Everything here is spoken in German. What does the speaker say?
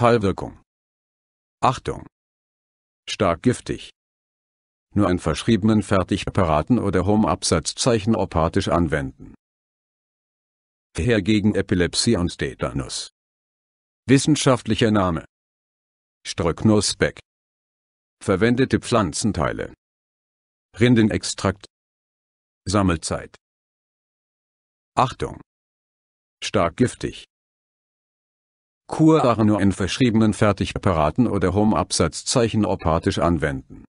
Heilwirkung. Achtung! Stark giftig. Nur an verschriebenen Fertigapparaten oder Home-Absatzzeichen opathisch anwenden. Her gegen Epilepsie und Tetanus. Wissenschaftlicher Name. Streuknosbeck. Verwendete Pflanzenteile. Rindenextrakt. Sammelzeit. Achtung! Stark giftig. Kurare nur in verschriebenen Fertigpräparaten oder Home-Absatzzeichen opathisch anwenden